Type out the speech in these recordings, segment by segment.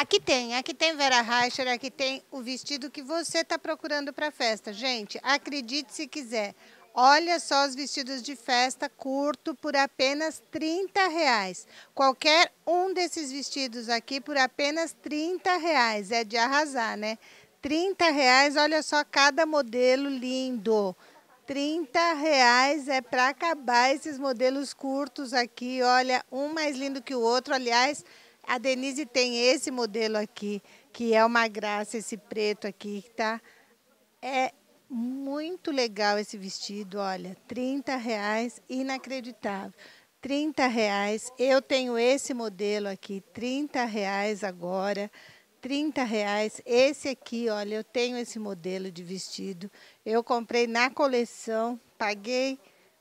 Aqui tem, aqui tem Vera Reicher, aqui tem o vestido que você está procurando para a festa. Gente, acredite se quiser. Olha só os vestidos de festa curto por apenas 30 reais. Qualquer um desses vestidos aqui por apenas 30 reais. É de arrasar, né? 30 reais, olha só cada modelo lindo. 30 reais é para acabar esses modelos curtos aqui. Olha, um mais lindo que o outro. Aliás, a Denise tem esse modelo aqui, que é uma graça, esse preto aqui, tá... É muito legal esse vestido, olha, 30 reais, inacreditável. 30 reais, eu tenho esse modelo aqui, 30 reais agora, 30 reais. Esse aqui, olha, eu tenho esse modelo de vestido, eu comprei na coleção, paguei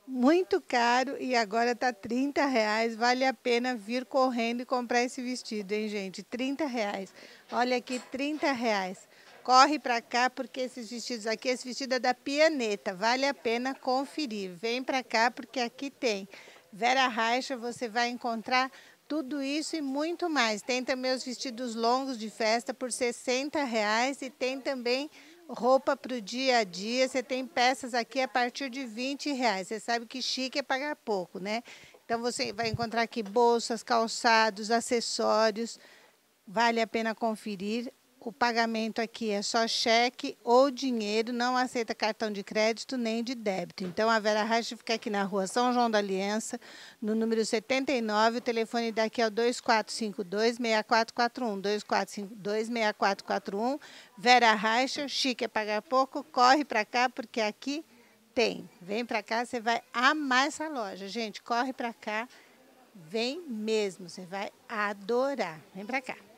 muito caro e agora está 30 reais. Vale a pena vir correndo e comprar esse vestido, hein, gente? 30 reais. Olha aqui, 30 reais. Corre para cá porque esses vestidos aqui, esse vestido é da Pianeta, vale a pena conferir. Vem para cá porque aqui tem. Vera Raixa, você vai encontrar tudo isso e muito mais. Tem também os vestidos longos de festa por 60 reais e tem também roupa para o dia a dia. Você tem peças aqui a partir de 20 reais. Você sabe que chique é pagar pouco, né? Então você vai encontrar aqui bolsas, calçados, acessórios. Vale a pena conferir. O pagamento aqui é só cheque ou dinheiro, não aceita cartão de crédito nem de débito. Então, a Vera Reich fica aqui na rua São João da Aliança, no número 79. O telefone daqui é o 2452-6441. 2452-6441. Vera Reich, chique é pagar pouco, corre para cá, porque aqui tem. Vem para cá, você vai amar essa loja. Gente, corre para cá. Vem mesmo, você vai adorar. Vem para cá.